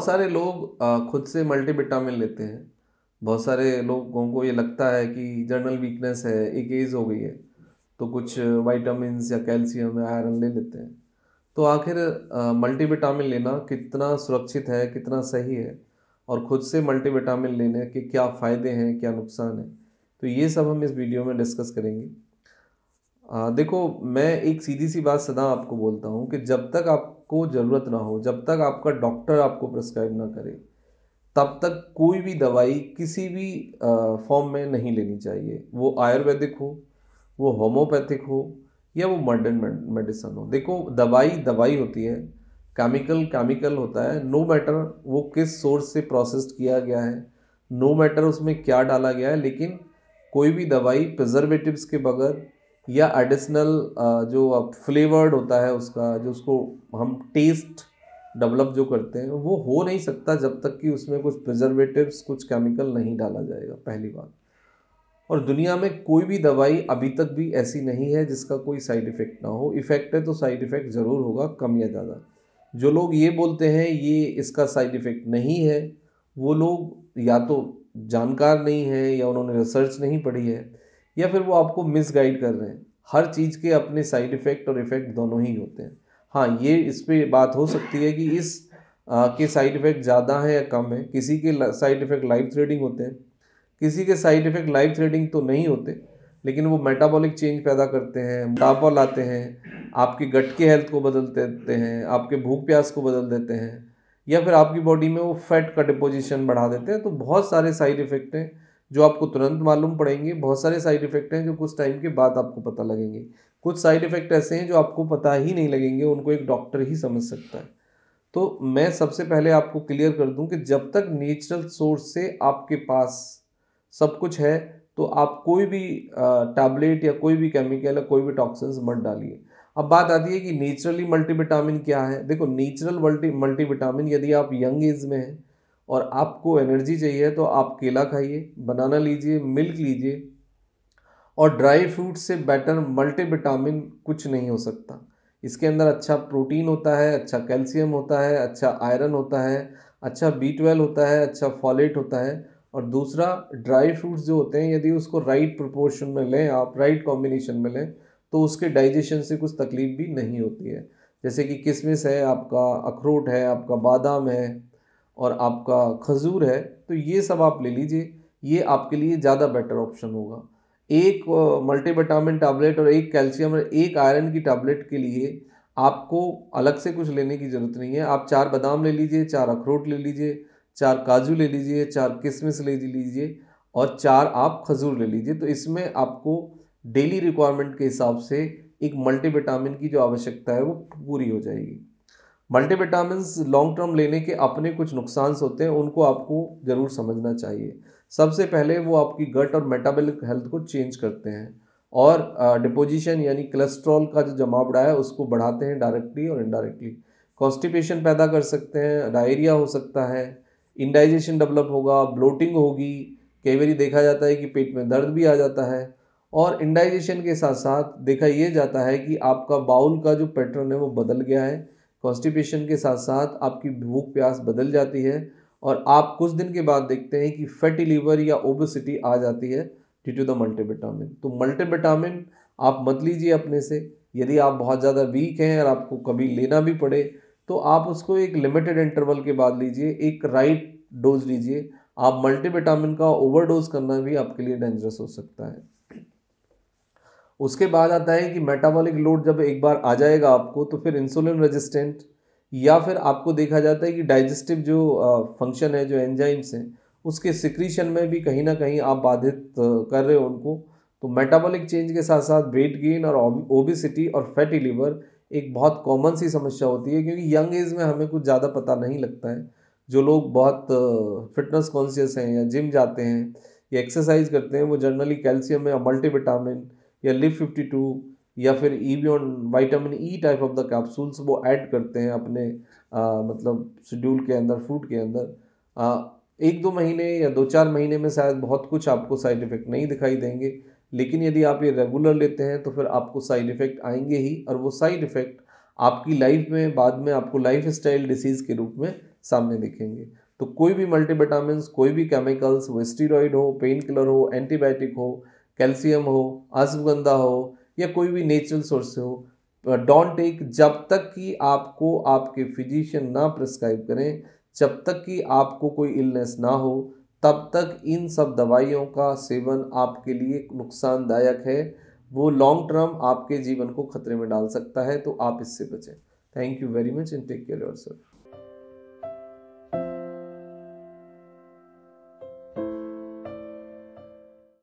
बहुत सारे लोग खुद से मल्टीविटामिन लेते हैं बहुत सारे लोगों को ये लगता है कि जनरल वीकनेस है एक एज हो गई है तो कुछ वाइटामिन या कैल्शियम या आयरन ले लेते हैं तो आखिर मल्टीविटामिन लेना कितना सुरक्षित है कितना सही है और ख़ुद से मल्टीविटामिन लेने के क्या फ़ायदे हैं क्या नुकसान है तो ये सब हम इस वीडियो में डिस्कस करेंगे आ, हाँ, देखो मैं एक सीधी सी बात सदा आपको बोलता हूँ कि जब तक आपको ज़रूरत ना हो जब तक आपका डॉक्टर आपको प्रिस्क्राइब ना करे तब तक कोई भी दवाई किसी भी फॉर्म में नहीं लेनी चाहिए वो आयुर्वेदिक हो वो होम्योपैथिक हो या वो मॉडर्न मेडिसन हो देखो दवाई दवाई होती है केमिकल केमिकल होता है नो no मैटर वो किस सोर्स से प्रोसेस्ड किया गया है नो no मैटर उसमें क्या डाला गया है लेकिन कोई भी दवाई प्रिजर्वेटिव्स के बगैर या एडिशनल uh, जो आप फ्लेवर्ड होता है उसका जो उसको हम टेस्ट डेवलप जो करते हैं वो हो नहीं सकता जब तक कि उसमें कुछ प्रिजर्वेटिव्स कुछ केमिकल नहीं डाला जाएगा पहली बात और दुनिया में कोई भी दवाई अभी तक भी ऐसी नहीं है जिसका कोई साइड इफ़ेक्ट ना हो इफ़ेक्ट है तो साइड इफ़ेक्ट ज़रूर होगा कम या ज़्यादा जो लोग ये बोलते हैं ये इसका साइड इफ़ेक्ट नहीं है वो लोग या तो जानकार नहीं है या उन्होंने रिसर्च नहीं पढ़ी है या फिर वो आपको मिसगाइड कर रहे हैं हर चीज़ के अपने साइड इफ़ेक्ट और इफ़ेक्ट दोनों ही होते हैं हाँ ये इस पर बात हो सकती है कि इस आ, के साइड इफ़ेक्ट ज़्यादा हैं या कम है किसी के साइड इफ़ेक्ट लाइव थ्रेडिंग होते हैं किसी के साइड इफ़ेक्ट लाइव थ्रेडिंग तो नहीं होते लेकिन वो मेटाबॉलिक चेंज पैदा करते हैं मोटापा लाते हैं आपके गट के हेल्थ को बदल देते हैं आपके भूख प्यास को बदल देते हैं या फिर आपकी बॉडी में वो फैट का डिपोजिशन बढ़ा देते हैं तो बहुत सारे साइड इफ़ेक्ट हैं जो आपको तुरंत मालूम पड़ेंगे बहुत सारे साइड इफ़ेक्ट हैं जो कुछ टाइम के बाद आपको पता लगेंगे कुछ साइड इफ़ेक्ट ऐसे हैं जो आपको पता ही नहीं लगेंगे उनको एक डॉक्टर ही समझ सकता है तो मैं सबसे पहले आपको क्लियर कर दूं कि जब तक नेचुरल सोर्स से आपके पास सब कुछ है तो आप कोई भी टैबलेट या कोई भी केमिकल या कोई भी टॉक्सिन्स मत डालिए अब बात आती है कि नेचुरली मल्टीविटामिन क्या है देखो नेचुरल मल्टी मल्टीविटामिन यदि आप यंग एज में हैं और आपको एनर्जी चाहिए तो आप केला खाइए बनाना लीजिए मिल्क लीजिए और ड्राई फ्रूट से बेटर मल्टीविटामिन कुछ नहीं हो सकता इसके अंदर अच्छा प्रोटीन होता है अच्छा कैल्शियम होता है अच्छा आयरन होता है अच्छा बी ट्वेल्व होता है अच्छा फॉलेट होता है और दूसरा ड्राई फ्रूट्स जो होते हैं यदि उसको राइट प्रोपोर्शन में लें आप राइट कॉम्बिनेशन में लें तो उसके डाइजेशन से कुछ तकलीफ भी नहीं होती है जैसे कि किशमिश है आपका अखरोट है आपका बादाम है और आपका खजूर है तो ये सब आप ले लीजिए ये आपके लिए ज़्यादा बेटर ऑप्शन होगा एक मल्टीविटामिन टैबलेट और एक कैल्शियम और एक आयरन की टैबलेट के लिए आपको अलग से कुछ लेने की ज़रूरत नहीं है आप चार बादाम ले लीजिए चार अखरोट ले लीजिए चार काजू ले लीजिए चार किशमिश ले लीजिए और चार आप खजूर ले लीजिए तो इसमें आपको डेली रिक्वायरमेंट के हिसाब से एक मल्टीविटामिन की जो आवश्यकता है वो पूरी हो जाएगी मल्टीविटामिन लॉन्ग टर्म लेने के अपने कुछ नुकसान होते हैं उनको आपको ज़रूर समझना चाहिए सबसे पहले वो आपकी गट और मेटाबॉलिक हेल्थ को चेंज करते हैं और डिपोजिशन यानी कोलेस्ट्रॉल का जो जमावड़ा है उसको बढ़ाते हैं डायरेक्टली और इनडायरेक्टली कॉन्स्टिपेशन पैदा कर सकते हैं डायरिया हो सकता है इंडाइजेशन डेवलप होगा ब्लोटिंग होगी कई बार देखा जाता है कि पेट में दर्द भी आ जाता है और इंडाइजेशन के साथ साथ देखा ये जाता है कि आपका बाउल का जो पैटर्न है वो बदल गया है कॉन्स्टिपेशन के साथ साथ आपकी भूख प्यास बदल जाती है और आप कुछ दिन के बाद देखते हैं कि फैटी लीवर या ओबेसिटी आ जाती है ड्यू टू द मल्टीविटामिन तो मल्टीविटामिन आप मत लीजिए अपने से यदि आप बहुत ज़्यादा वीक हैं और आपको कभी लेना भी पड़े तो आप उसको एक लिमिटेड इंटरवल के बाद लीजिए एक राइट डोज लीजिए आप मल्टीविटामिन का ओवरडोज करना भी आपके लिए डेंजरस हो सकता है उसके बाद आता है कि मेटाबॉलिक लोड जब एक बार आ जाएगा आपको तो फिर इंसुलिन रेजिस्टेंट या फिर आपको देखा जाता है कि डाइजेस्टिव जो फंक्शन है जो एंजाइम्स हैं उसके सिक्रीशन में भी कहीं ना कहीं आप बाधित कर रहे हो उनको तो मेटाबॉलिक चेंज के साथ साथ वेट गेन और ओबिसिटी और फैटी लिवर एक बहुत कॉमन सी समस्या होती है क्योंकि यंग एज में हमें कुछ ज़्यादा पता नहीं लगता है जो लोग बहुत फिटनेस कॉन्शियस हैं या जिम जाते हैं या एक्सरसाइज करते हैं वो जनरली कैल्शियम या मल्टीविटामिन या लिफ फिफ्टी टू या फिर Evion vitamin E type of the capsules वो ऐड करते हैं अपने आ, मतलब शेड्यूल के अंदर फूड के अंदर आ, एक दो महीने या दो चार महीने में शायद बहुत कुछ आपको साइड इफ़ेक्ट नहीं दिखाई देंगे लेकिन यदि आप ये रेगुलर लेते हैं तो फिर आपको साइड इफ़ेक्ट आएंगे ही और वो साइड इफ़ेक्ट आपकी लाइफ में बाद में आपको लाइफ स्टाइल डिसीज़ के रूप में सामने दिखेंगे तो कोई भी मल्टीविटामिन कोई भी केमिकल्स वो स्टीरॉयड हो पेन किलर हो एंटीबायोटिक हो कैल्शियम हो अश्वगंधा हो या कोई भी नेचुरल सोर्स हो डोंट टेक जब तक कि आपको आपके फिजिशियन ना प्रिस्क्राइब करें जब तक कि आपको कोई इलनेस ना हो तब तक इन सब दवाइयों का सेवन आपके लिए नुकसानदायक है वो लॉन्ग टर्म आपके जीवन को खतरे में डाल सकता है तो आप इससे बचें thank you very much and take care your self